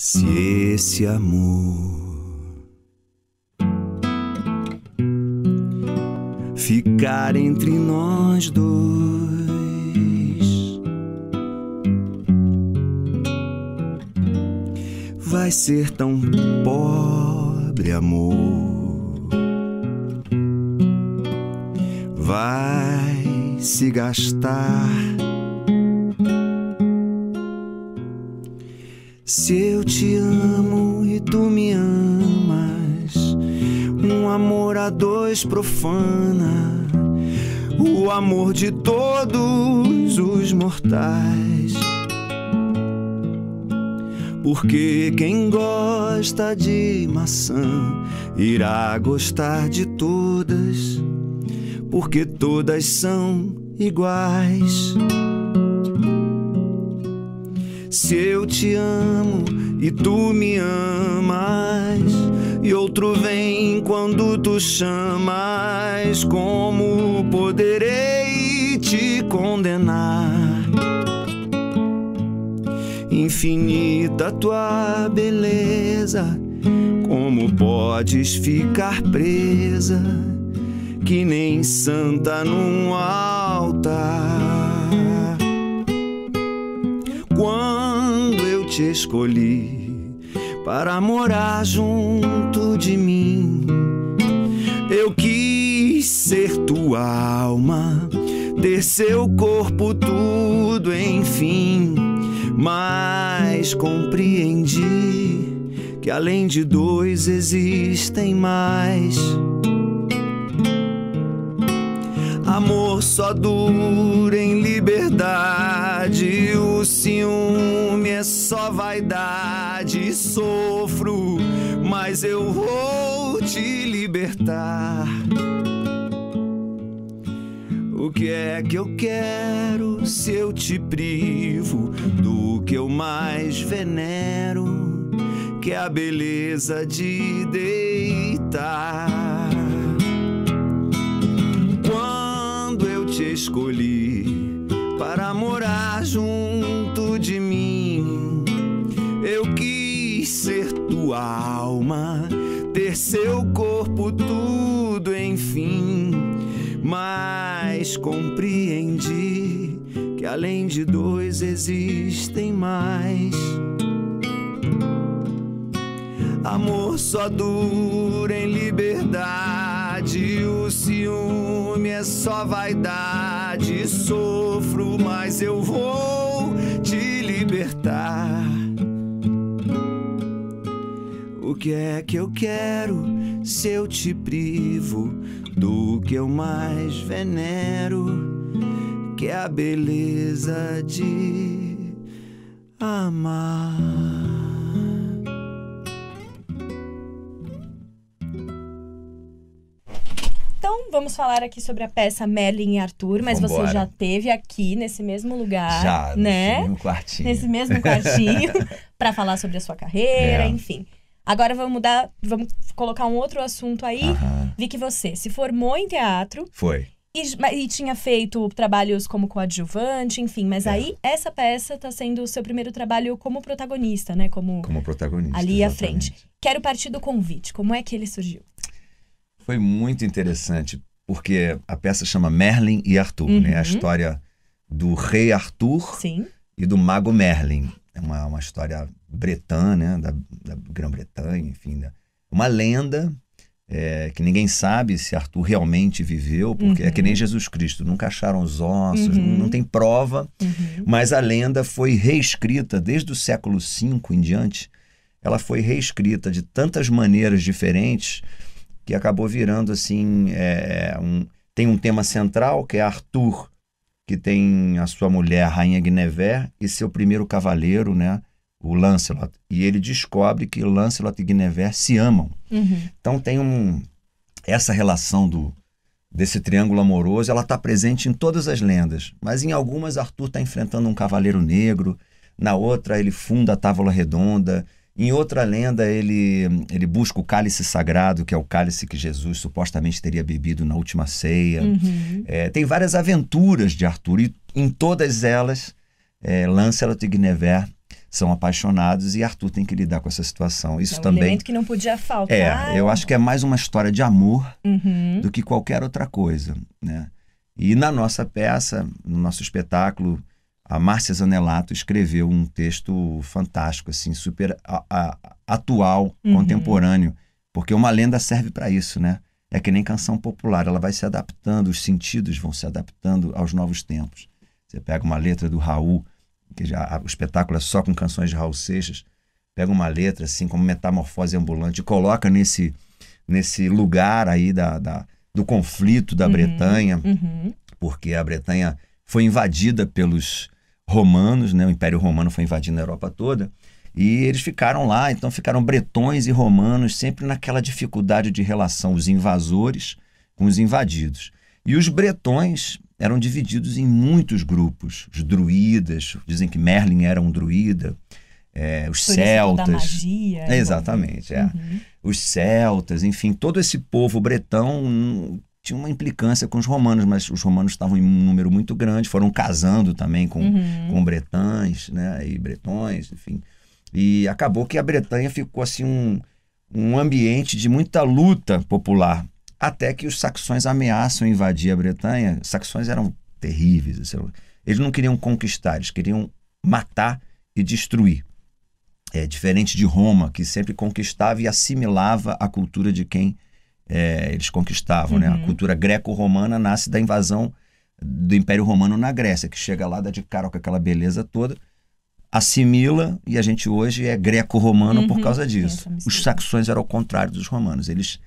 Se esse amor ficar entre nós dois, vai ser tão pobre amor, vai se gastar Se eu te amo e tu me amas, um amor a dois profana o amor de todos os mortais. Porque quem gosta de maçã irá gostar de todas, porque todas são iguais. Se eu te amo e tu me amas, e outro vem quando tu chamas, como poderei te condenar? Infinita tua beleza, como podes ficar presa que nem santa num altar? te escolhi para morar junto de mim. Eu quis ser tua alma, ter seu corpo tudo, enfim. Mas compreendi que além de dois existem mais. Amor só dura em liberdade é só vaidade, sofro, mas eu vou te libertar. O que é que eu quero se eu te privo do que eu mais venero, que é a beleza de deitar? Quando eu te escolhi sua alma, ter seu corpo tudo, enfim. Mas compreendi que além de dois existem mais. Amor só dura em liberdade, o ciúme é só vaidade. Sofro, mas eu vou. que é que eu quero se eu te privo do que eu mais venero, que é a beleza de amar? Então, vamos falar aqui sobre a peça Merlin e Arthur, mas Vambora. você já teve aqui nesse mesmo lugar, já, né? Nesse mesmo quartinho. Nesse mesmo quartinho, para falar sobre a sua carreira, é. enfim. Agora vamos mudar, vamos colocar um outro assunto aí. Vi que você se formou em teatro. Foi. E, e tinha feito trabalhos como coadjuvante, enfim. Mas é. aí, essa peça está sendo o seu primeiro trabalho como protagonista, né? Como, como protagonista. Ali exatamente. à frente. Quero partir do convite. Como é que ele surgiu? Foi muito interessante, porque a peça chama Merlin e Arthur, uhum. né? A uhum. história do rei Arthur Sim. e do mago Merlin. É uma, uma história Bretã, né, da, da Grã-Bretanha, enfim, uma lenda é, que ninguém sabe se Arthur realmente viveu, porque uhum. é que nem uhum. Jesus Cristo, nunca acharam os ossos, uhum. não, não, tem prova, uhum. mas a lenda foi reescrita desde o século V em diante, ela foi reescrita de tantas maneiras diferentes que acabou virando assim, é, um, tem um tema central que é Arthur, que tem a sua mulher, Rainha Guinevere, e seu primeiro cavaleiro, né, o Lancelot. E ele descobre que Lancelot e Guinevere se amam. Uhum. Então tem um essa relação do desse triângulo amoroso, ela está presente em todas as lendas, mas em algumas Arthur está enfrentando um cavaleiro negro, na outra ele funda a Távola Redonda, em outra lenda ele ele busca o cálice sagrado, que é o cálice que Jesus supostamente teria bebido na última ceia. Uhum. É, tem várias aventuras de Arthur e em todas elas é, Lancelot e Guinevere são apaixonados e Arthur tem que lidar com essa situação. Isso é um também. elemento que não podia faltar. É, eu acho que é mais uma história de amor uhum. do que qualquer outra coisa, né? E na nossa peça, no nosso espetáculo, a Márcia Zanelato escreveu um texto fantástico, assim, super a, a, atual, uhum. contemporâneo, porque uma lenda serve para isso, né? É que nem canção popular, ela vai se adaptando, os sentidos vão se adaptando aos novos tempos. Você pega uma letra do Raul que já, o espetáculo é só com canções de Raul Seixas, pega uma letra assim como Metamorfose Ambulante e coloca nesse, nesse lugar aí da, da do conflito da uhum, Bretanha, uhum. porque a Bretanha foi invadida pelos romanos, né? o Império Romano foi invadindo a Europa toda, e eles ficaram lá, então ficaram bretões e romanos sempre naquela dificuldade de relação, os invasores com os invadidos. E os bretões eram divididos em muitos grupos. Os druidas, dizem que Merlin era um druida, é, os Por celtas. magia, exatamente, é. Uhum. Os celtas, enfim, todo esse povo bretão hum, tinha uma implicância com os romanos, mas os romanos estavam em um número muito grande, foram casando também com, uhum. com bretãs, né, e bretões, enfim. E acabou que a Bretanha ficou assim um, um ambiente de muita luta popular até que os saxões ameaçam invadir a Bretanha. Os saxões eram terríveis. É eles não queriam conquistar, eles queriam matar e destruir. É diferente de Roma, que sempre conquistava e assimilava a cultura de quem é, eles conquistavam. Uhum. Né? A uhum. cultura greco-romana nasce da invasão do Império Romano na Grécia, que chega lá, dá de cara com aquela beleza toda, assimila e a gente hoje é greco-romano uhum. por causa disso. Os saxões eram o contrário dos romanos. Eles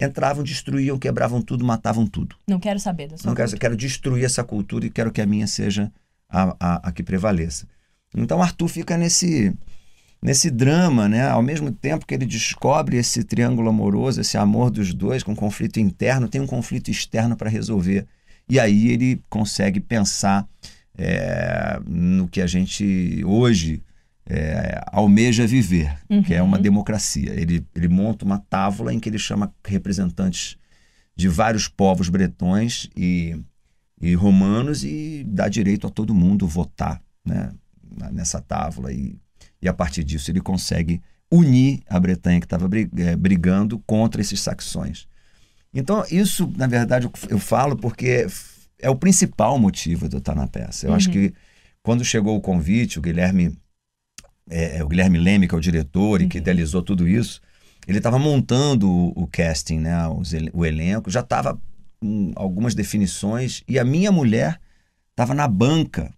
entravam, destruíam, quebravam tudo, matavam tudo. Não quero saber da sua Não quero, quero destruir essa cultura e quero que a minha seja a, a, a que prevaleça. Então Arthur fica nesse nesse drama, né? Ao mesmo tempo que ele descobre esse triângulo amoroso, esse amor dos dois com um conflito interno, tem um conflito externo para resolver. E aí ele consegue pensar é, no que a gente hoje é, almeja viver, uhum. que é uma uhum. democracia. Ele, ele monta uma tábua em que ele chama representantes de vários povos bretões e, e romanos e dá direito a todo mundo votar né, nessa tábua. E, e a partir disso ele consegue unir a Bretanha que estava é, brigando contra esses saxões. Então, isso, na verdade, eu falo porque é o principal motivo de eu estar na peça. Eu uhum. acho que quando chegou o convite, o Guilherme é, é, o Guilherme Leme, que é o diretor e que uhum. idealizou tudo isso, ele estava montando o, o, casting, né, o, o elenco, já estava com algumas definições e a minha mulher estava na banca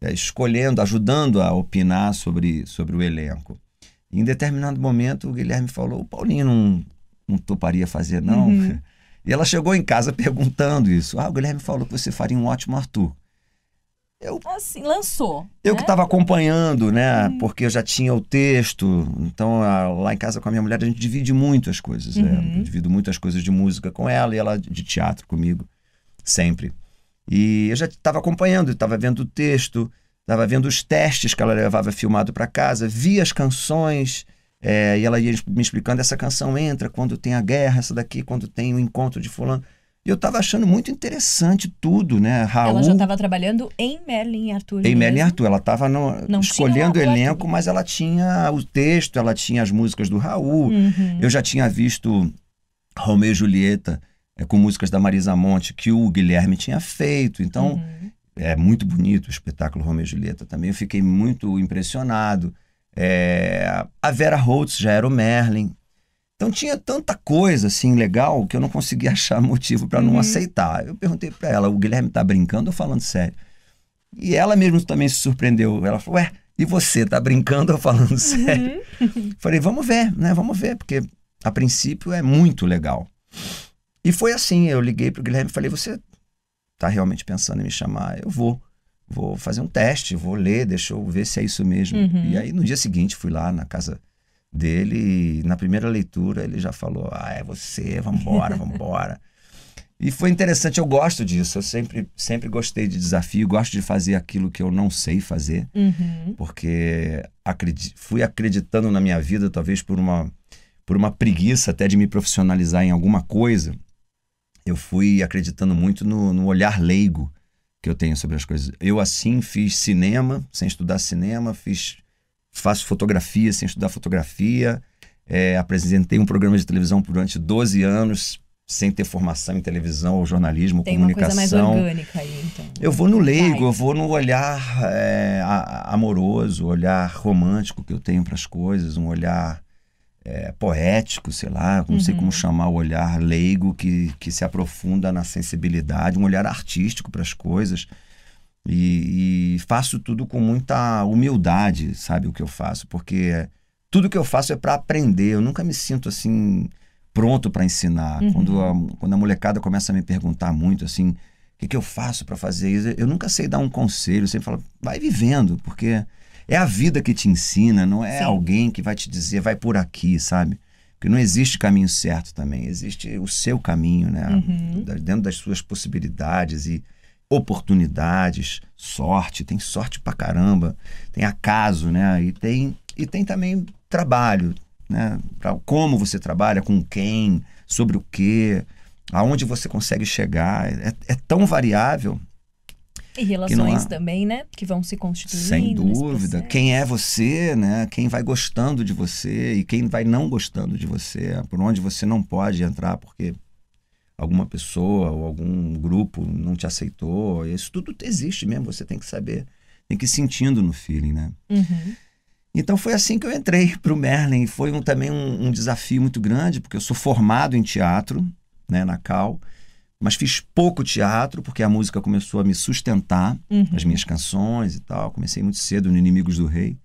é, escolhendo, ajudando a opinar sobre, sobre o elenco. E em determinado momento o Guilherme falou: o Paulinho não, não toparia fazer, não. Uhum. E ela chegou em casa perguntando isso. Ah, o Guilherme falou que você faria um ótimo Arthur eu assim, lançou. Eu né? que estava acompanhando, né? Uhum. Porque eu já tinha o texto. Então, a, lá em casa com a minha mulher, a gente divide muito as coisas. Né, uhum. Né? Eu divido muitas coisas de música com ela e ela de teatro comigo, sempre. E eu já estava acompanhando, estava vendo o texto, estava vendo os testes que ela levava filmado para casa, via as canções. É, e ela ia me explicando: essa canção entra quando tem a guerra, essa daqui, quando tem o encontro de Fulano. E eu estava achando muito interessante tudo, né? Raul, ela já estava trabalhando em Merlin Arthur. Em Merlin Arthur. Ela estava escolhendo o elenco, mas ela tinha o texto, ela tinha as músicas do Raul. Uhum. Eu já tinha visto Romeu e Julieta é, com músicas da Marisa Monte, que o Guilherme tinha feito. Então, uhum. é muito bonito o espetáculo Romeu e Julieta também. Eu fiquei muito impressionado. É, a Vera Holtz já era o Merlin, então tinha tanta coisa assim legal que eu não conseguia achar motivo para não uhum. aceitar. Eu perguntei para ela, o Guilherme tá brincando ou falando sério? E ela mesmo também se surpreendeu. Ela falou: "Ué, e você tá brincando ou falando uhum. sério?" Uhum. Falei: "Vamos ver, né? Vamos ver, porque a princípio é muito legal". E foi assim, eu liguei para o Guilherme e falei: "Você tá realmente pensando em me chamar? Eu vou. Vou fazer um teste, vou ler, deixa eu ver se é isso mesmo". Uhum. E aí no dia seguinte fui lá na casa dele. E na primeira leitura ele já falou: Ah, é você, vambora, vambora. e foi interessante, eu gosto disso. Eu sempre, sempre gostei de desafio, gosto de fazer aquilo que eu não sei fazer, uhum. porque acredit fui acreditando na minha vida, talvez por uma, por uma preguiça até de me profissionalizar em alguma coisa. Eu fui acreditando muito no, no olhar leigo que eu tenho sobre as coisas. Eu, assim, fiz cinema, sem estudar cinema, fiz faço fotografia sem estudar fotografia. É, apresentei um programa de televisão durante 12 anos, sem ter formação em televisão ou jornalismo Tem comunicação. Tem uma coisa mais orgânica aí, então. Eu vou no leigo, eu vou no olhar é, amoroso, olhar romântico que eu tenho para as coisas, um olhar é, poético, sei lá, não uhum. sei como uhum. chamar o olhar leigo que, que se aprofunda na sensibilidade, um olhar artístico para as coisas. E, e, faço tudo com muita humildade, sabe, o que eu faço, porque tudo que eu faço é para aprender. Eu nunca me sinto assim pronto para ensinar. Uhum. Quando, a, quando a molecada começa a me perguntar muito assim, o que, que eu faço para fazer isso? Eu nunca sei dar um conselho, eu sempre falo, vai vivendo, porque é a vida que te ensina, não é Sim. alguém que vai te dizer, vai por aqui, sabe? Porque não existe caminho certo também, existe o seu caminho, né? Uhum. Dentro das suas possibilidades e oportunidades, sorte, tem sorte pra caramba, tem acaso, né? E tem, e tem também trabalho, né? Pra como você trabalha, com quem, sobre o que, aonde você consegue chegar. É, é tão variável. E relações há... também, né? Que vão se constituindo. Sem dúvida. Quem é você, né? Quem vai gostando de você e quem vai não gostando de você, por onde você não pode entrar, porque alguma pessoa ou algum grupo não te aceitou. Isso tudo existe mesmo, você tem que saber, tem que ir sentindo no feeling, né? Uhum. Então foi assim que eu entrei para o Merlin. Foi um, também um, um, desafio muito grande, porque eu sou formado em teatro, né, na Cal, mas fiz pouco teatro, porque a música começou a me sustentar, uhum. as minhas canções e tal. Comecei muito cedo no Inimigos do Rei,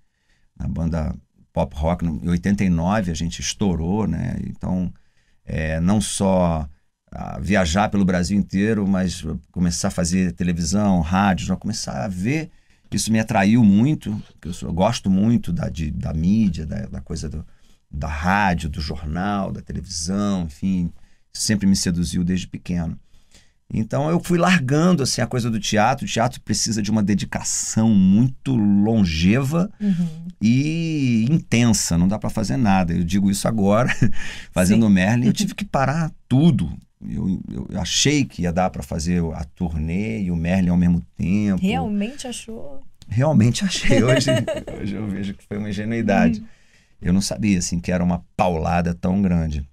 na banda pop rock. Em 89 a gente estourou, né? Então, é, não só a viajar pelo Brasil inteiro, mas começar a fazer televisão, rádio, já começar a ver. Isso me atraiu muito, eu, sou, eu, gosto muito da, de, da mídia, da, da coisa do, da rádio, do jornal, da televisão, enfim, sempre me seduziu desde pequeno. Então eu fui largando assim a coisa do teatro. O teatro precisa de uma dedicação muito longeva uhum. e intensa. Não dá para fazer nada. Eu digo isso agora, fazendo Sim. Merlin. Eu tive que parar tudo eu, eu, achei que ia dar para fazer a turnê e o Merlin ao mesmo tempo. Realmente achou? Realmente achei. Hoje, hoje eu vejo que foi uma ingenuidade. Hum. Eu não sabia assim que era uma paulada tão grande.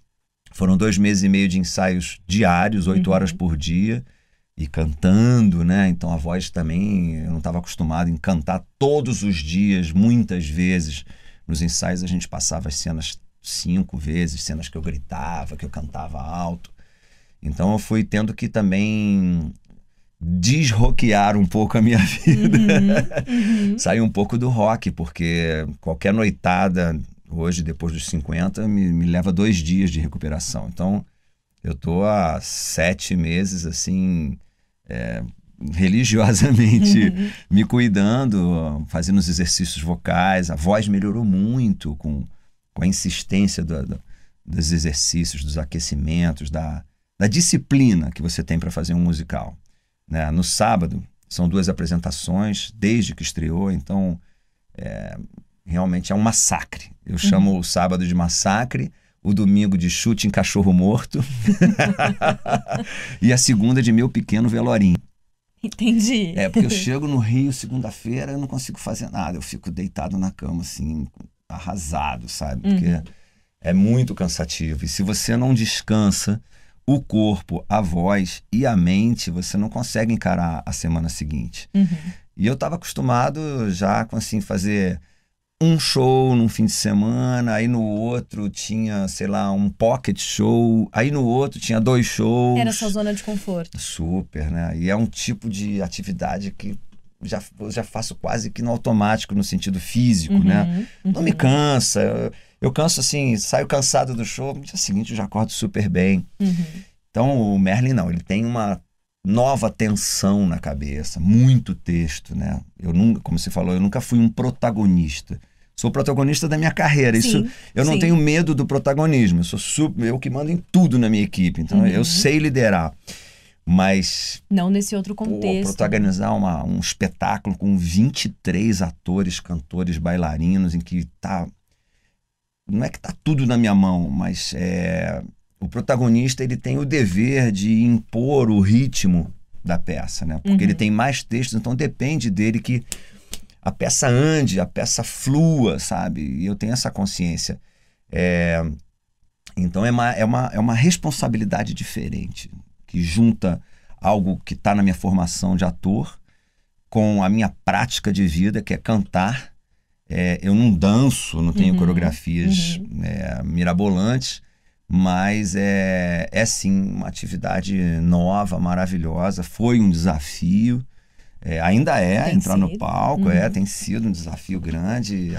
Foram dois meses e meio de ensaios diários, oito uhum. horas por dia e cantando, né? Então a voz também eu não estava acostumado em cantar todos os dias, muitas vezes. Nos ensaios a gente passava as cenas cinco vezes, cenas que eu gritava, que eu cantava alto. Então eu fui tendo que também desroquear um pouco a minha vida. Uhum, uhum. Sair um pouco do rock, porque qualquer noitada hoje, depois dos 50, me, me leva dois dias de recuperação. Então eu tô há sete meses assim. É, religiosamente uhum. me cuidando, fazendo os exercícios vocais. A voz melhorou muito com, com a insistência do, do, dos exercícios, dos aquecimentos, da, da disciplina que você tem para fazer um musical. Né? No sábado, são duas apresentações desde que estreou, então é, realmente é um massacre. Eu uhum. chamo o sábado de massacre, o domingo de chute em cachorro morto e a segunda de meu pequeno velorinho. Entendi. É, porque eu chego no Rio segunda-feira, eu não consigo fazer nada, eu fico deitado na cama, assim, arrasado, sabe? Porque uhum. é muito cansativo. E se você não descansa, o corpo, a voz e a mente, você não consegue encarar a semana seguinte. Uhum. E eu estava acostumado já com assim fazer um show num fim de semana, aí no outro tinha, sei lá, um pocket show, aí no outro tinha dois shows. Era sua zona de conforto. Super, né? E é um tipo de atividade que já, já faço quase que no automático, no sentido físico, né? uhum, né? Uhum. Não me cansa. Eu, eu canso assim, saio cansado do show, no dia seguinte eu já acordo super bem. Uhum. Então o Merlin não, ele tem uma nova tensão na cabeça, muito texto, né? Eu nunca, como você falou, eu nunca fui um protagonista. Sou protagonista da minha carreira. Sim, Isso, eu sim. não tenho medo do protagonismo. Eu sou super, eu que mando em tudo na minha equipe. Então uhum. eu sei liderar. Mas. Não nesse outro contexto. Pô, protagonizar uma, um espetáculo com 23 atores, cantores, bailarinos, em que tá. Não é que tá tudo na minha mão, mas é, o protagonista ele tem o dever de impor o ritmo da peça, né? Porque uhum. ele tem mais textos, então depende dele que a peça ande, a peça flua, sabe? E eu tenho essa consciência. É, então é uma, é, uma, é uma responsabilidade diferente que junta algo que está na minha formação de ator com a minha prática de vida, que é cantar. É, eu não danço, não tenho uhum, coreografias uhum. É, mirabolantes, mas é, é sim uma atividade nova, maravilhosa. Foi um desafio, é, ainda é tem entrar sido. no palco, é, uhum. é, tem sido um desafio grande.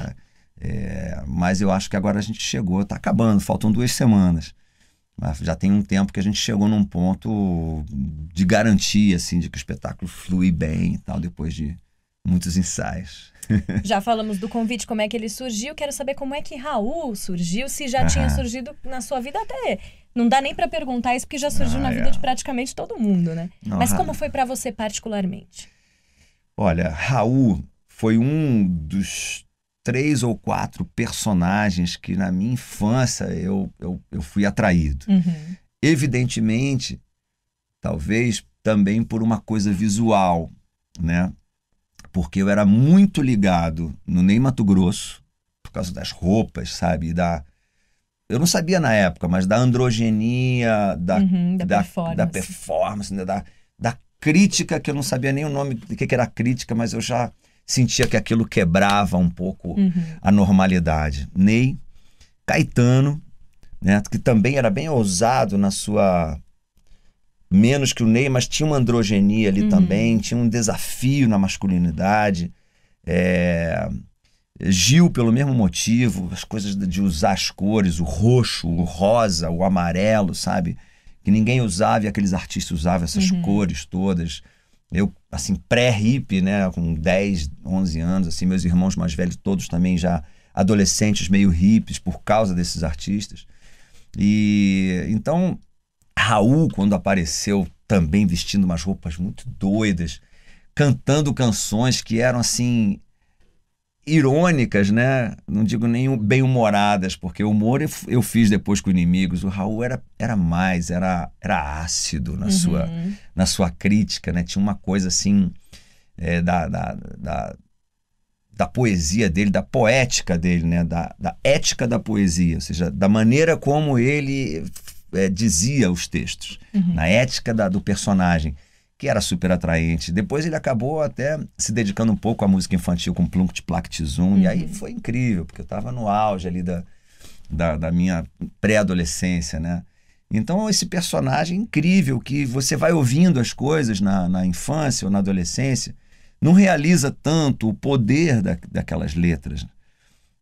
É, mas eu acho que agora a gente chegou, está acabando, faltam duas semanas. Mas já tem um tempo que a gente chegou num ponto de garantia, assim, de que o espetáculo flui bem e tal, depois de muitos ensaios. já falamos do convite, como é que ele surgiu. Quero saber como é que Raul surgiu, se já ah. tinha surgido na sua vida até. Não dá nem para perguntar isso, porque já surgiu ah, na é. vida de praticamente todo mundo, né? Não, Mas como foi para você particularmente? Olha, Raul foi um dos três ou quatro personagens que na minha infância eu, eu, eu fui atraído. Uhum. Evidentemente, talvez também por uma coisa visual, né? Porque eu era muito ligado no Ney Mato Grosso, por causa das roupas, sabe? Da, eu não sabia na época, mas da androgenia, da, uhum, da, da, performance, da, performance né? da, da crítica, que eu não sabia nem o nome do que, que era crítica, mas eu já sentia que aquilo quebrava um pouco uhum. a normalidade. Ney, Caetano, né, que também era bem ousado na sua menos que o Ney, mas tinha uma androgenia ali uhum. também, tinha um desafio na masculinidade. É... Gil, pelo mesmo motivo, as coisas de usar as cores, o roxo, o rosa, o amarelo, sabe? Que ninguém usava e aqueles artistas usavam essas uhum. cores todas. Eu assim, pré-hip, né? Com 10, 11 anos, assim, meus irmãos mais velhos todos também já adolescentes meio hippies por causa desses artistas. E então Raul quando apareceu também vestindo umas roupas muito doidas, cantando canções que eram assim irônicas, né? Não digo nem bem-humoradas, porque o humor eu fiz depois com inimigos. O Raul era, era mais, era, era ácido na, uhum. sua, na sua crítica, né? Tinha uma coisa assim é, da, da, da, da, poesia dele, da poética dele, né? Da, da ética da poesia, ou seja, da maneira como ele é, dizia os textos, uhum. na ética da, do personagem que era super atraente. Depois ele acabou até se dedicando um pouco à música infantil com Plunct Plact Zoom, uhum. e aí uhum. foi incrível, porque eu estava no auge ali da, da, da minha pré-adolescência, né? Então, esse personagem incrível que você vai ouvindo as coisas na, na infância ou na adolescência, não realiza tanto o poder da, daquelas letras.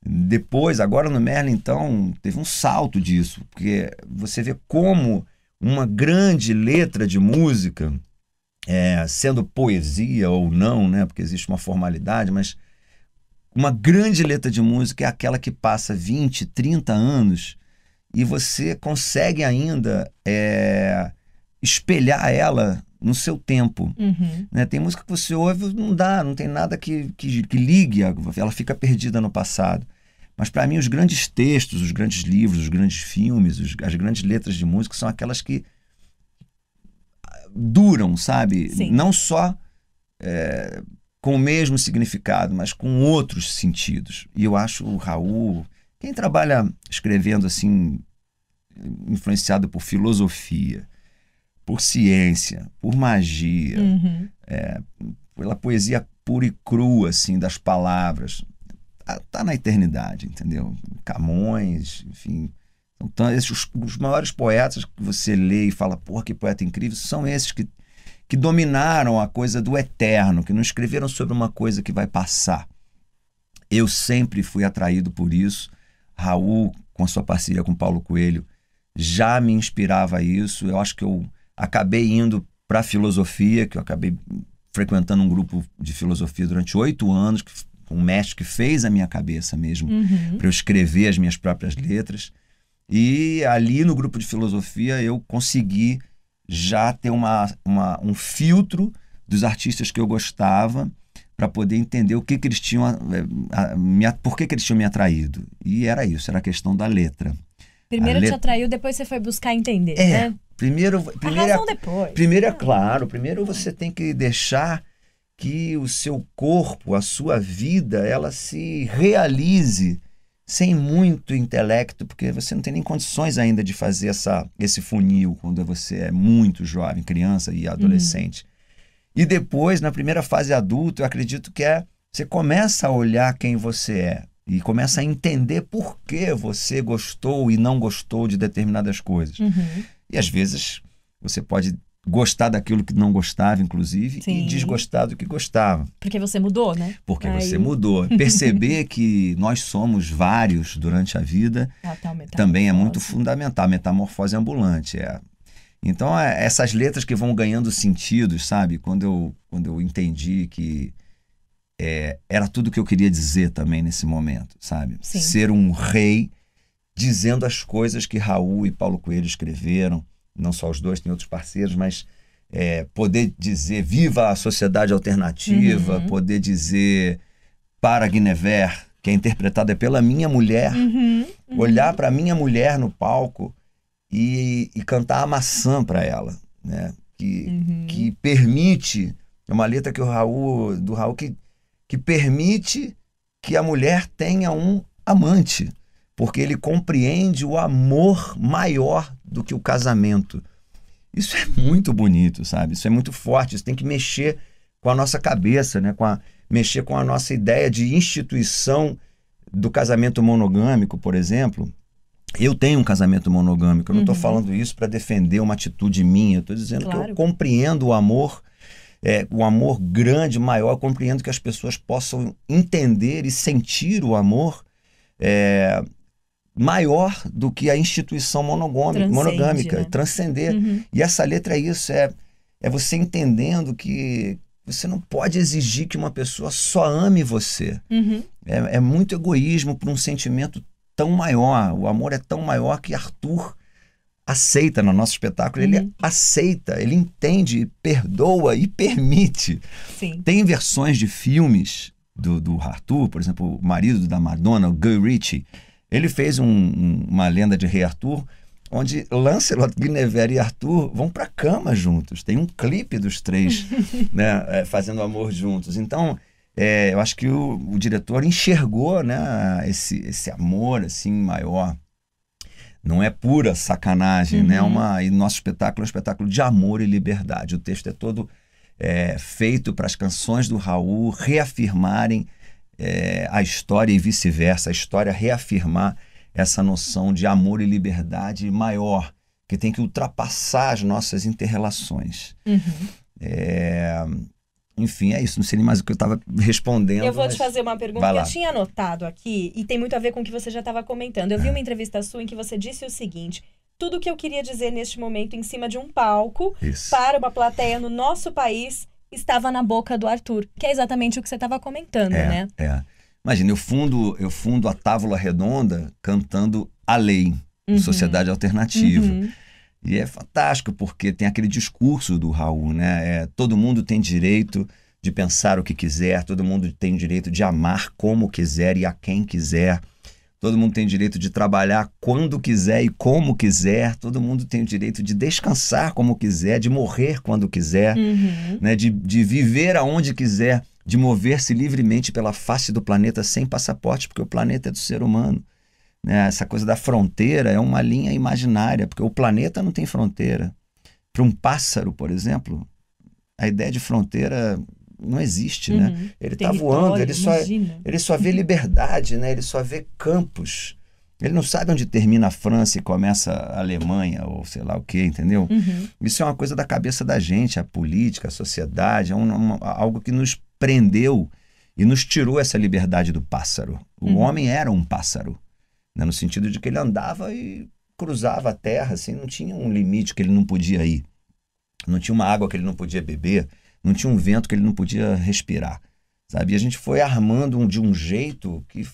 Depois, agora no Merlin, então, teve um salto disso, porque você vê como uma grande letra de música é, sendo poesia ou não, né? Porque existe uma formalidade, mas uma grande letra de música é aquela que passa 20, 30 anos e você consegue ainda é, espelhar ela no seu tempo. Uhum. Né? Tem música que você ouve, não dá, não tem nada que, que, que ligue, ela fica perdida no passado. Mas para mim, os grandes textos, os grandes livros, os grandes filmes, os, as grandes letras de música são aquelas que duram, sabe? Sim. Não só é, com o mesmo significado, mas com outros sentidos. E eu acho o Raul, quem trabalha escrevendo assim, influenciado por filosofia, por ciência, por magia, uhum. é, pela poesia pura e crua assim das palavras, tá, tá na eternidade, entendeu? Camões, enfim então, esses, os, os, maiores poetas que você lê e fala, porra, que poeta incrível, são esses que, que dominaram a coisa do eterno, que não escreveram sobre uma coisa que vai passar. Eu sempre fui atraído por isso. Raul, com a sua parceria com Paulo Coelho, já me inspirava a isso. Eu acho que eu acabei indo para a filosofia, que eu acabei frequentando um grupo de filosofia durante oito anos, um mestre que fez a minha cabeça mesmo, uhum. para eu escrever as minhas próprias letras. E ali no grupo de filosofia eu consegui já ter uma, uma um filtro dos artistas que eu gostava para poder entender o que, que eles tinham a, eh, a, me, por que, que eles tinham me atraído. E era isso, era a questão da letra. Primeiro te atraiu, depois você foi buscar entender, é, né? Primeiro, primeiro, é a depois. primeiro é ah. claro, primeiro você tem que deixar que o seu corpo, a sua vida, ela se realize sem muito intelecto, porque você não tem nem condições ainda de fazer essa, esse funil quando você é muito jovem, criança e adolescente. Uhum. E depois, na primeira fase adulta, eu acredito que é você começa a olhar quem você é e começa a entender por que você gostou e não gostou de determinadas coisas. Uhum. E às vezes você pode gostar daquilo que não gostava, inclusive, Sim. e desgostar do que gostava. Porque você mudou, né? Porque Aí... você mudou. Perceber que nós somos vários durante a vida é também é muito fundamental. metamorfose ambulante é. Então, é essas letras que vão ganhando sentido sabe? Quando eu, quando eu entendi que é, era tudo que eu queria dizer também nesse momento, sabe? Sim. Ser um rei dizendo as coisas que Raul e Paulo Coelho escreveram, não só os dois, tem outros parceiros, mas é, poder dizer viva a sociedade alternativa, uhum. poder dizer para Guinever, que é interpretada pela minha mulher, uhum. Uhum. olhar para minha mulher no palco e, e cantar a maçã para ela, né? Que, uhum. que permite, é uma letra que o Raul, do Raul, que, que permite que a mulher tenha um amante porque ele compreende o amor maior do que o casamento. Isso é muito bonito, sabe? Isso é muito forte, isso tem que mexer com a nossa cabeça, né? com a, mexer com a nossa ideia de instituição do casamento monogâmico, por exemplo. Eu tenho um casamento monogâmico, eu não estou uhum. falando isso para defender uma atitude minha, estou dizendo claro. que eu compreendo o amor, é, o amor grande, maior, eu compreendo que as pessoas possam entender e sentir o amor é, maior do que a instituição monogâmica, monogâmica né? transcender. Uhum. E essa letra é isso, é, é você entendendo que você não pode exigir que uma pessoa só ame você. Uhum. É, é muito egoísmo para um sentimento tão maior. O amor é tão maior que Arthur aceita no nosso espetáculo, uhum. ele aceita, ele entende, perdoa e permite. Sim. Tem versões de filmes do, do Arthur, por exemplo, o marido da Madonna, o Guy Ritchie, ele fez um, uma lenda de Rei Arthur, onde Lancelot, Guinevere e Arthur vão para a cama juntos. Tem um clipe dos três né, é, fazendo amor juntos. Então, é, eu acho que o, o, diretor enxergou né, esse, esse amor assim maior. Não é pura sacanagem, né, uhum. né? Uma, e nosso espetáculo é um espetáculo de amor e liberdade. O texto é todo é, feito para as canções do Raul reafirmarem é, a história e vice-versa, a história reafirmar essa noção de amor e liberdade maior, que tem que ultrapassar as nossas interrelações. Uhum. É, enfim, é isso. Não sei nem mais o que eu estava respondendo. Eu vou te fazer uma pergunta que eu tinha anotado aqui e tem muito a ver com o que você já estava comentando. Eu vi é. uma entrevista sua em que você disse o seguinte: tudo o que eu queria dizer neste momento em cima de um palco isso. para uma plateia no nosso país estava na boca do Arthur, que é exatamente o que você estava comentando, é, né? É. Imagina, eu fundo, eu fundo a Távola Redonda cantando A Lei, uhum. Sociedade Alternativa. Uhum. E é fantástico, porque tem aquele discurso do Raul, né? É, todo mundo tem direito de pensar o que quiser, todo mundo tem direito de amar como quiser e a quem quiser. Todo mundo tem direito de trabalhar quando quiser e como quiser. Todo mundo tem o direito de descansar como quiser, de morrer quando quiser, uhum. né? de, de viver aonde quiser, de mover-se livremente pela face do planeta sem passaporte, porque o planeta é do ser humano. Né? Essa coisa da fronteira é uma linha imaginária, porque o planeta não tem fronteira. Para um pássaro, por exemplo, a ideia de fronteira não existe, né? uhum. né? Ele está voando, ele só, é- ele só vê liberdade, né? Ele só vê campos. Ele não sabe onde termina a França e começa a Alemanha, ou sei lá o que, entendeu? Uhum. Isso é uma coisa da cabeça da gente, a política, a sociedade, é um, um, algo que nos prendeu e nos tirou essa liberdade do pássaro. O uhum. homem era um pássaro, né? no sentido de que ele andava e cruzava a terra, assim, não tinha um limite que ele não podia ir, não tinha uma água que ele não podia beber não tinha um vento que ele não podia respirar, sabe? E a gente foi armando de um jeito que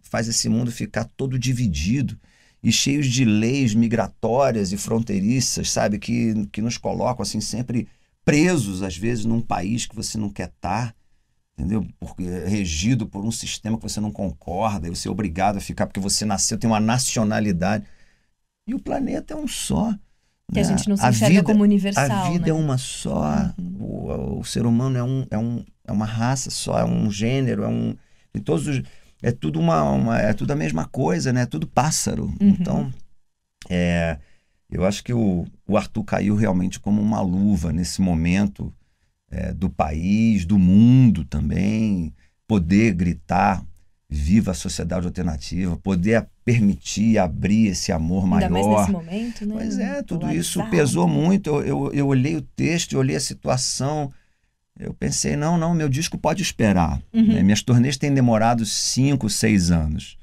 faz esse mundo ficar todo dividido e cheios de leis migratórias e fronteiriças, sabe? Que, que nos colocam assim sempre presos, às vezes, num país que você não quer estar, tá, entendeu? Porque eh, regido por um sistema que você não concorda, e você é obrigado a ficar porque você nasceu, tem uma nacionalidade. E o planeta é um só. Que né? a gente não se a enxerga vida, como universal. A vida é né? é uma só, uhum. o, o, ser humano é, um, é, um, é uma raça só, é um gênero, é um. E todos os, é tudo uma, uma, é tudo a mesma coisa, né? É tudo pássaro. Uhum. Então, é, eu acho que o, o Arthur caiu realmente como uma luva nesse momento é, do país, do mundo também, poder gritar viva a sociedade alternativa, poder permitir abrir esse amor maior. Ainda mais nesse momento, né? Pois é, tudo isso pesou muito. Eu, eu, eu olhei o texto, eu olhei a situação. Eu pensei, não, não, meu disco pode esperar. Uhum. Né? Minhas turnês têm demorado cinco, seis anos.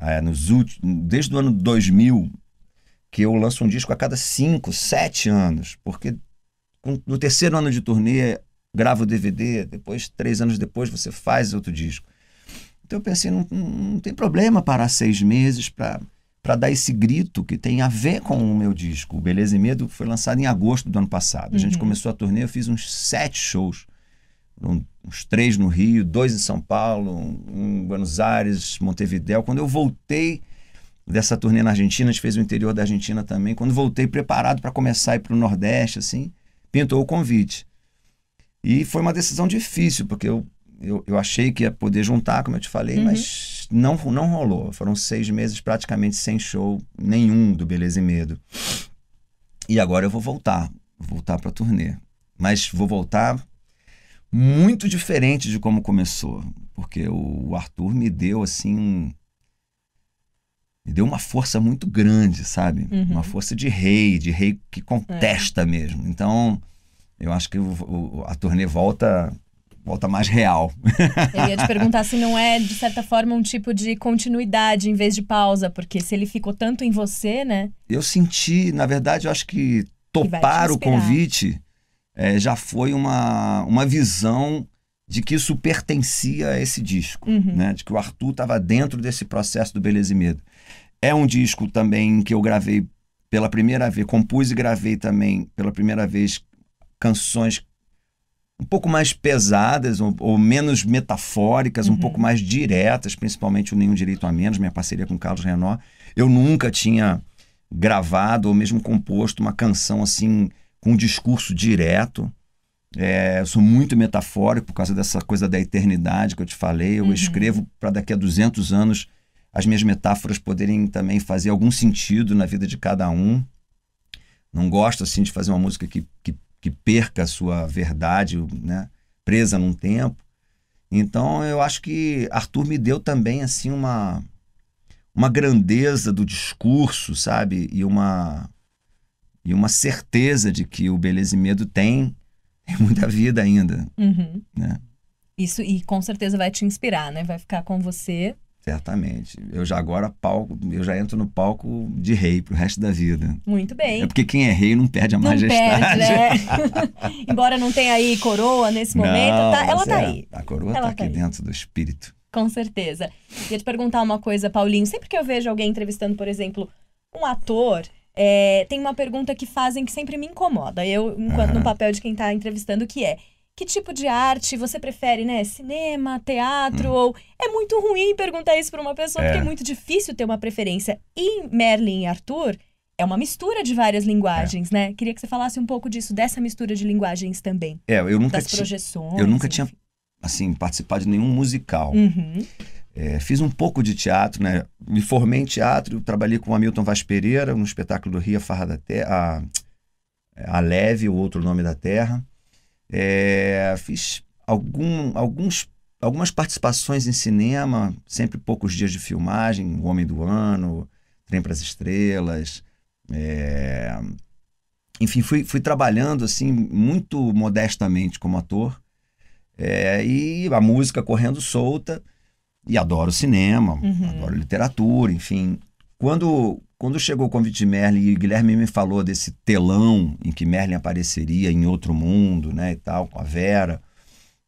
É, nos últimos, desde o ano 2000, que eu lanço um disco a cada cinco, sete anos. Porque no terceiro ano de turnê, gravo o DVD, depois, três anos depois, você faz outro disco. Então eu pensei, não, não tem problema parar seis meses para dar esse grito que tem a ver com o meu disco. O Beleza e Medo foi lançado em agosto do ano passado. Uhum. A gente uhum. começou a turnê, eu fiz uns sete shows. Um, uns três no Rio, dois em São Paulo, um em Buenos Aires, Montevideo Quando eu voltei dessa turnê na Argentina, a gente fez o interior da Argentina também. Quando voltei preparado para começar a ir para o Nordeste, assim, pintou o convite. E foi uma decisão difícil, porque eu eu, eu achei que ia poder juntar, como eu te falei, uhum. mas não, não rolou. Foram seis meses praticamente sem show nenhum do Beleza e Medo. E agora eu vou voltar, vou voltar para turnê. Mas vou voltar muito diferente de como começou, porque o Arthur me deu assim me deu uma força muito grande, sabe? Uhum. Uma força de rei, de rei que é. contesta é. mesmo. Então, eu acho que o, o, a turnê volta volta mais real. Eu ia te perguntar se não é, de certa forma, um tipo de continuidade em vez de pausa, porque se ele ficou tanto em você, né? Eu senti, na verdade, eu acho que topar o convite é, já foi uma, uma visão de que isso pertencia a esse disco, uhum. né? De que o Arthur estava dentro desse processo do Beleza e Medo. É um disco também que eu gravei pela primeira vez, compus e gravei também pela primeira vez canções um pouco mais pesadas ou, ou menos metafóricas, uhum. um pouco mais diretas, principalmente o Nenhum Direito a Menos, minha parceria com Carlos Renó. Eu nunca tinha gravado ou mesmo composto uma canção assim, com um discurso direto. É, eu sou muito metafórico por causa dessa coisa da eternidade que eu te falei. Eu uhum. escrevo para daqui a 200 anos as minhas metáforas poderem também fazer algum sentido na vida de cada um. Não gosto assim de fazer uma música que, que que perca a sua verdade, né? presa num tempo. Então eu acho que Arthur me deu também assim uma uma grandeza do discurso, sabe? E uma e uma certeza de que o Beleza e Medo tem, tem muita vida ainda, uhum. né? Isso e com certeza vai te inspirar, né? Vai ficar com você Certamente. Eu já agora palco, eu já entro no palco de rei pro resto da vida. Muito bem. É porque quem é rei não perde a não majestade. Perde, né? Embora não tenha aí coroa nesse momento, tá, não, tá, ela tá é, aí. A coroa ela tá, tá aqui dentro do espírito. Com certeza. Ia te perguntar uma coisa, Paulinho. Sempre que eu vejo alguém entrevistando, por exemplo, um ator, é, tem uma pergunta que fazem que sempre me incomoda. Eu, enquanto uhum. no papel de quem tá entrevistando, que é: que tipo de arte você prefere, né? Cinema, teatro? Hum. Ou é muito ruim perguntar isso para uma pessoa é. porque é muito difícil ter uma preferência. E Merlin e Arthur é uma mistura de várias linguagens, é. né? Queria que você falasse um pouco disso dessa mistura de linguagens também. É, eu nunca das ti, projeções. Eu nunca enfim. tinha assim participado de nenhum musical. Uhum. É, fiz um pouco de teatro, né? Me formei em teatro, trabalhei com Hamilton Vaz Pereira no espetáculo do Rio a Farra da Terra, a, é, a Leve, o outro nome da Terra. É, fiz algum, alguns, algumas participações em cinema, sempre poucos dias de filmagem, O Homem do Ano, Trem para as Estrelas. É, enfim, fui, fui trabalhando assim muito modestamente como ator. É, e a música correndo solta. E adoro cinema, uhum. adoro literatura, enfim. Quando, quando chegou o convite de Merlin e Guilherme me falou desse telão em que Merlin apareceria em outro mundo, né, e tal, com a Vera,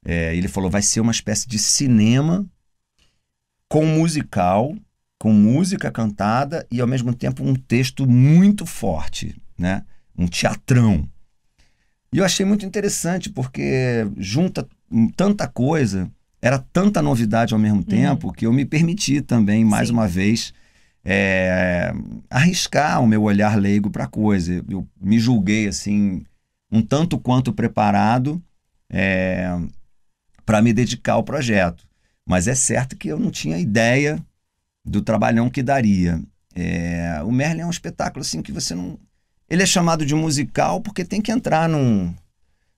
é, ele falou, vai ser uma espécie de cinema com musical, com música cantada e ao mesmo tempo um texto muito forte, né, um teatrão. E eu achei muito interessante porque junta tanta coisa, era tanta novidade ao mesmo uhum. tempo que eu me permiti também mais Sim. uma vez é, arriscar o meu olhar leigo para a coisa. Eu me julguei assim um tanto quanto preparado é, para me dedicar ao projeto, mas é certo que eu não tinha ideia do trabalhão que daria. É, o Merlin é um espetáculo assim que você não, ele é chamado de musical porque tem que entrar num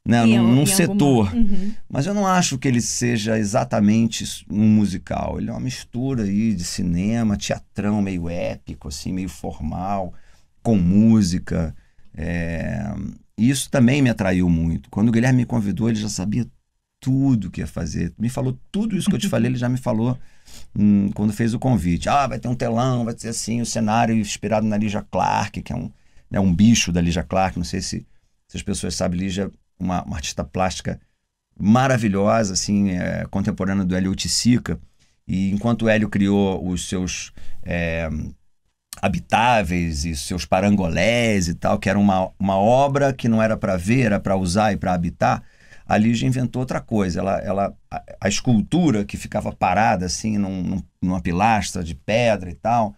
né, em, num, num setor. Uhum. Mas eu não acho que ele seja exatamente um musical. Ele é uma mistura aí de cinema, teatrão meio épico, assim, meio formal, com música. É... Isso também me atraiu muito. Quando o Guilherme me convidou, ele já sabia tudo que ia fazer. Me falou tudo isso que eu te falei, ele já me falou hum, quando fez o convite. Ah, vai ter um telão, vai ser assim, o um cenário inspirado na Lija Clark, que é um, é um bicho da Lija Clark. Não sei se, se as pessoas sabem, Lija uma, uma artista plástica maravilhosa, assim, é, contemporânea do Hélio Tissica. E enquanto o Hélio criou os seus é, habitáveis e seus parangolés e tal, que era uma, uma obra que não era para ver, era para usar e para habitar, a Lígia inventou outra coisa. Ela, ela, a, a escultura que ficava parada assim num, numa pilastra de pedra e tal,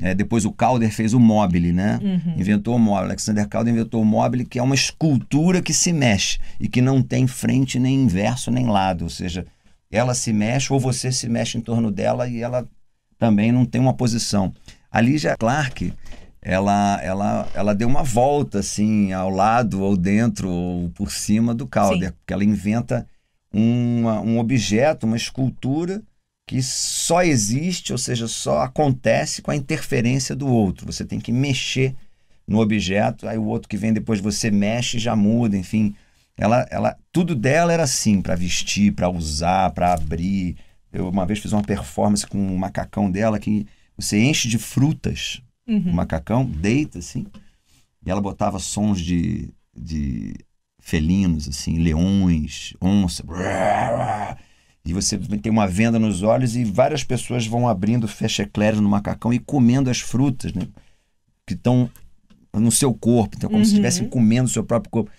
é, depois o Calder fez o mobile, né? Uhum. Inventou o mobile. Alexander Calder inventou o mobile, que é uma escultura que se mexe e que não tem frente, nem inverso, nem lado. Ou seja, ela se mexe ou você se mexe em torno dela e ela também não tem uma posição. A Ligia Clark, ela, ela, ela deu uma volta, assim, ao lado, ou dentro, ou por cima do Calder, Sim. porque ela inventa uma, um objeto, uma escultura que só existe, ou seja, só acontece com a interferência do outro. Você tem que mexer no objeto, aí o outro que vem depois você mexe e já muda, enfim. Ela, ela, tudo dela era assim, para vestir, para usar, para abrir. Eu uma vez fiz uma performance com um macacão dela que você enche de frutas uhum. o macacão, deita assim, e ela botava sons de, de felinos, assim, leões, onça. Brrr, brrr e você tem uma venda nos olhos e várias pessoas vão abrindo fecha no macacão e comendo as frutas, né? Que estão no seu corpo, então, como uhum. se estivessem comendo o seu próprio corpo.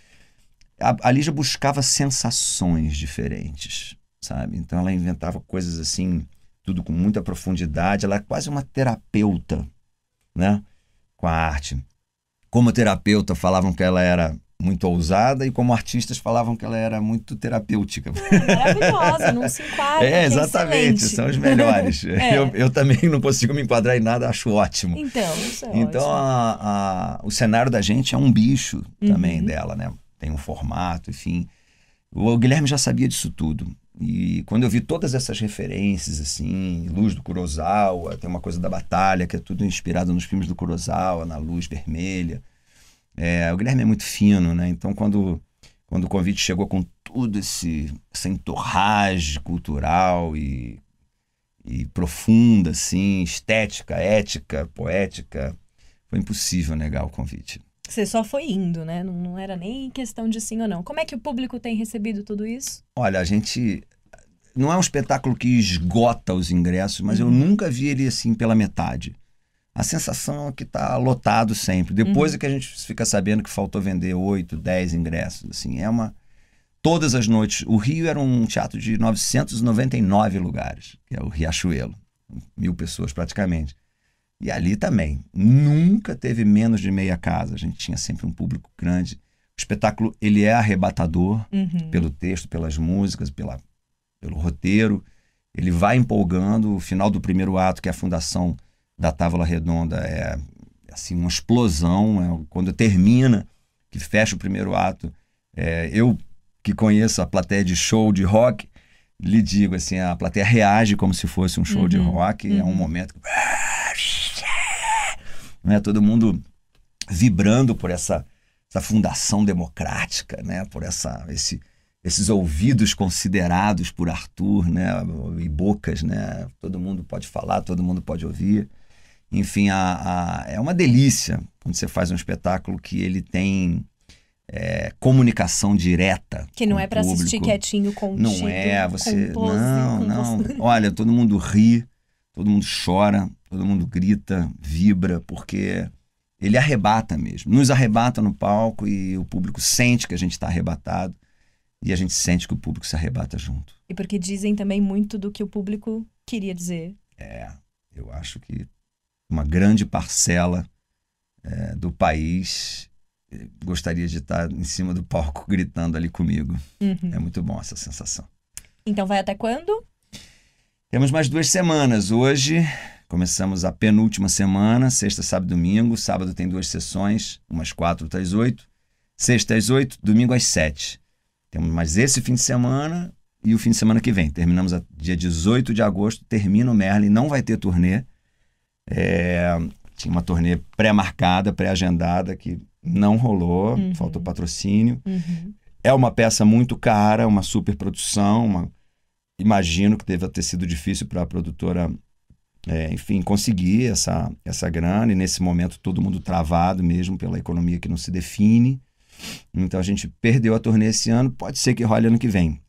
A, a Lígia buscava sensações diferentes, sabe? Então ela inventava coisas assim, tudo com muita profundidade. Ela é quase uma terapeuta, né? Com a arte. Como terapeuta, falavam que ela era muito ousada e como artistas falavam que ela era muito terapêutica. É, maravilhosa, não se enquadra. É, é exatamente, é são os melhores. é. eu, eu, também não consigo me enquadrar em nada, acho ótimo. Então, isso é Então, ótimo. A, a, o cenário da gente é um bicho uhum. também dela, né? Tem um formato, enfim. O, o Guilherme já sabia disso tudo. E quando eu vi todas essas referências, assim, Luz do Kurosawa, tem uma coisa da batalha, que é tudo inspirado nos filmes do Kurosawa, na luz vermelha. É, o Guilherme é muito fino, né? Então, quando, quando o convite chegou com tudo esse, essa entorragem cultural e, e profunda, assim, estética, ética, poética, foi impossível negar o convite. Você só foi indo, né? Não, não, era nem questão de sim ou não. Como é que o público tem recebido tudo isso? Olha, a gente. Não é um espetáculo que esgota os ingressos, mas uhum. eu nunca vi ele assim pela metade a sensação é que está lotado sempre. Depois uhum. é que a gente fica sabendo que faltou vender 8, 10 ingressos. Assim, é uma. Todas as noites. O Rio era um teatro de 999 lugares, que é o Riachuelo. Mil pessoas praticamente. E ali também. Nunca teve menos de meia casa. A gente tinha sempre um público grande. O espetáculo ele é arrebatador uhum. pelo texto, pelas músicas, pela, pelo roteiro. Ele vai empolgando. O final do primeiro ato, que é a fundação da Távola Redonda é assim uma explosão, é, quando termina, que fecha o primeiro ato. É, eu que conheço a plateia de show de rock, lhe digo assim, a plateia reage como se fosse um show uhum. de rock, uhum. é um uhum. momento que... Né, todo mundo vibrando por essa, essa fundação democrática, né, por essa esse esses ouvidos considerados por Arthur, né, e bocas, né, todo mundo pode falar, todo mundo pode ouvir. Enfim, a, a, é uma delícia quando você faz um espetáculo que ele tem é, comunicação direta. Que não é para assistir quietinho com Não é, você. não, não. Olha, todo mundo ri, todo mundo chora, todo mundo grita, vibra, porque ele arrebata mesmo. Nos arrebata no palco e o público sente que a gente está arrebatado e a gente sente que o público se arrebata junto. E porque dizem também muito do que o público queria dizer. É, eu acho que uma grande parcela é, do país eh, gostaria de estar em cima do palco gritando ali comigo. Uhum. É muito bom essa sensação. Então vai até quando? Temos mais duas semanas. Hoje começamos a penúltima semana, sexta, sábado domingo. Sábado tem duas sessões, umas quatro, outras oito. Sexta às oito, domingo às sete. Temos mais esse fim de semana e o fim de semana que vem. Terminamos a, dia 18 de agosto, termina o Merlin, não vai ter turnê. É, tinha uma turnê pré-marcada, pré-agendada, que não rolou, uhum. faltou patrocínio. Uhum. É uma peça muito cara, uma super produção. Uma... Imagino que deva ter sido difícil para a produtora, é, enfim, conseguir essa, essa grana. E nesse momento todo mundo travado mesmo pela economia que não se define. Então a gente perdeu a turnê esse ano, pode ser que role ano que vem.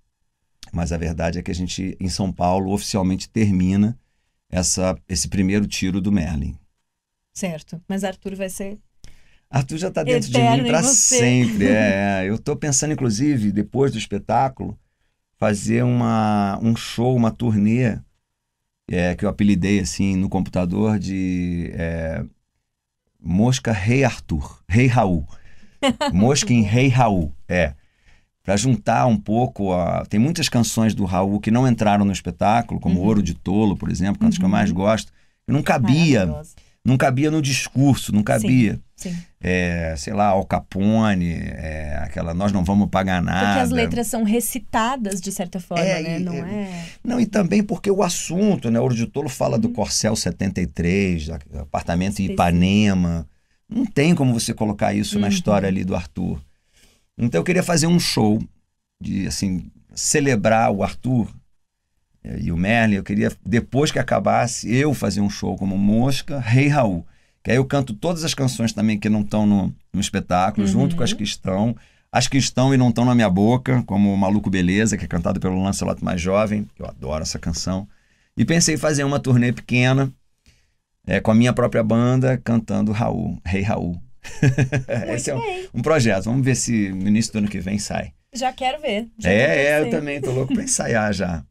Mas a verdade é que a gente, em São Paulo, oficialmente termina essa, esse primeiro tiro do Merlin. Certo. Mas Arthur vai ser. Arthur já está dentro de mim para sempre. É, é. eu estou pensando, inclusive, depois do espetáculo, fazer uma, um show, uma turnê, é, que eu apelidei assim no computador de é, Mosca Rei Arthur, Rei Raul. Mosca em Rei Raul, é para juntar um pouco a... Tem muitas canções do Raul que não entraram no espetáculo, como uhum. Ouro de Tolo, por exemplo, cantos uhum. que eu mais uhum. gosto. Eu não cabia, não cabia no discurso, não cabia. Sim, sim. É, sei lá, Al Capone, é, aquela Nós Não Vamos Pagar Nada. Porque as letras são recitadas, de certa forma, é, né? E, não é... é? Não, e também porque o assunto, né? Ouro de Tolo fala uhum. do Corcel 73, apartamento em Ipanema. Não tem como você colocar isso na uhum. história ali do Arthur. Então eu queria fazer um show de assim celebrar o Arthur eh, e o Merlin. Eu queria depois que acabasse eu fazer um show como Mosca, Rei hey Raul. Que aí eu canto todas as canções também que não estão no, no espetáculo, uhum. junto com as uhum. que estão. As que estão e não estão na minha boca, como Maluco Beleza, que é cantado pelo Lancelot mais jovem. Eu adoro essa canção. E pensei em fazer uma turnê pequena é, com a minha própria banda cantando Raul, Rei hey Raul. Esse é um, um, projeto. Vamos ver se no início do ano que vem sai. Já quero ver. Já é, é, eu também tô louco para ensaiar já.